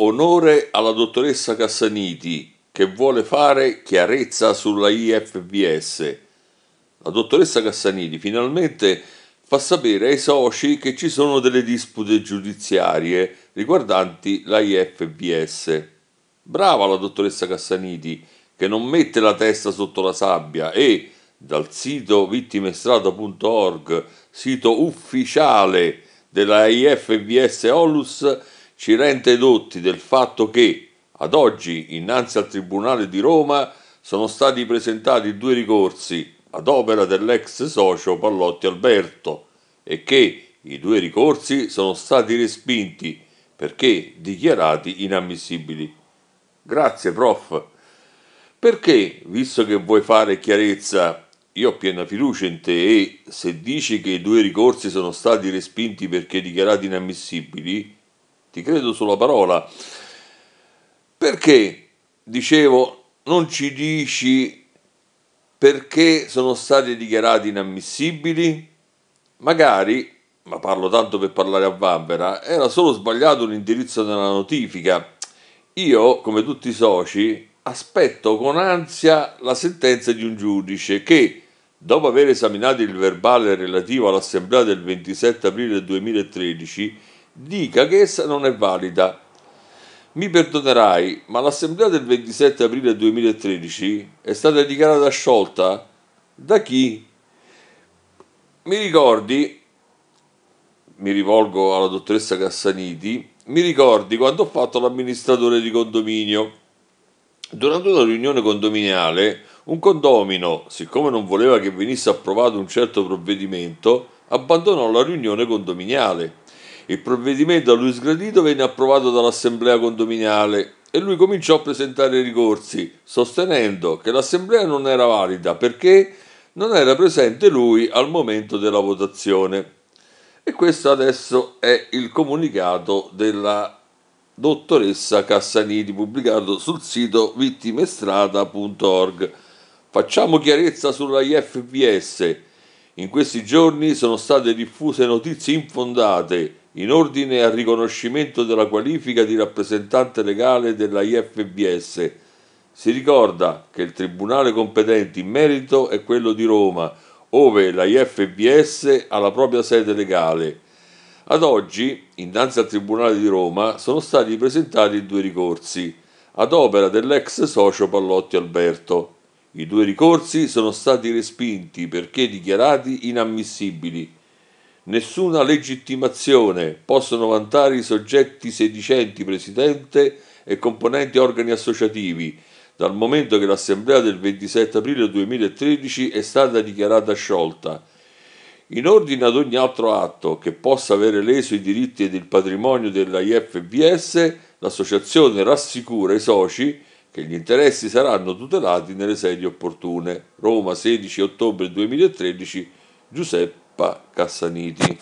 Onore alla dottoressa Cassaniti che vuole fare chiarezza sulla IFBS. La dottoressa Cassaniti finalmente fa sapere ai soci che ci sono delle dispute giudiziarie riguardanti la IFBS. Brava la dottoressa Cassaniti che non mette la testa sotto la sabbia e dal sito vittimestrada.org, sito ufficiale della IFBS Olus, ci rende dotti del fatto che, ad oggi, innanzi al Tribunale di Roma, sono stati presentati due ricorsi ad opera dell'ex socio Pallotti Alberto e che i due ricorsi sono stati respinti perché dichiarati inammissibili. Grazie, prof. Perché, visto che vuoi fare chiarezza, io ho piena fiducia in te e se dici che i due ricorsi sono stati respinti perché dichiarati inammissibili, ti credo sulla parola. Perché, dicevo, non ci dici perché sono stati dichiarati inammissibili? Magari, ma parlo tanto per parlare a Vanvera, era solo sbagliato l'indirizzo della notifica. Io, come tutti i soci, aspetto con ansia la sentenza di un giudice che, dopo aver esaminato il verbale relativo all'assemblea del 27 aprile 2013, dica che essa non è valida. Mi perdonerai, ma l'assemblea del 27 aprile 2013 è stata dichiarata sciolta da chi? Mi ricordi, mi rivolgo alla dottoressa Cassaniti, mi ricordi quando ho fatto l'amministratore di condominio. Durante una riunione condominiale, un condomino, siccome non voleva che venisse approvato un certo provvedimento, abbandonò la riunione condominiale. Il provvedimento a lui sgradito venne approvato dall'Assemblea condominiale e lui cominciò a presentare ricorsi, sostenendo che l'Assemblea non era valida perché non era presente lui al momento della votazione. E questo adesso è il comunicato della dottoressa Cassaniti pubblicato sul sito vittimestrada.org. Facciamo chiarezza sulla IFPS. In questi giorni sono state diffuse notizie infondate in ordine al riconoscimento della qualifica di rappresentante legale della IFBS. Si ricorda che il tribunale competente in merito è quello di Roma, ove la IFBS ha la propria sede legale. Ad oggi, innanzi al Tribunale di Roma, sono stati presentati due ricorsi, ad opera dell'ex socio Pallotti Alberto. I due ricorsi sono stati respinti perché dichiarati inammissibili Nessuna legittimazione possono vantare i soggetti sedicenti presidente e componenti organi associativi, dal momento che l'assemblea del 27 aprile 2013 è stata dichiarata sciolta. In ordine ad ogni altro atto che possa avere leso i diritti ed il patrimonio della IFBS, l'associazione rassicura i soci che gli interessi saranno tutelati nelle sedi opportune. Roma 16 ottobre 2013 Giuseppe Bakasanidi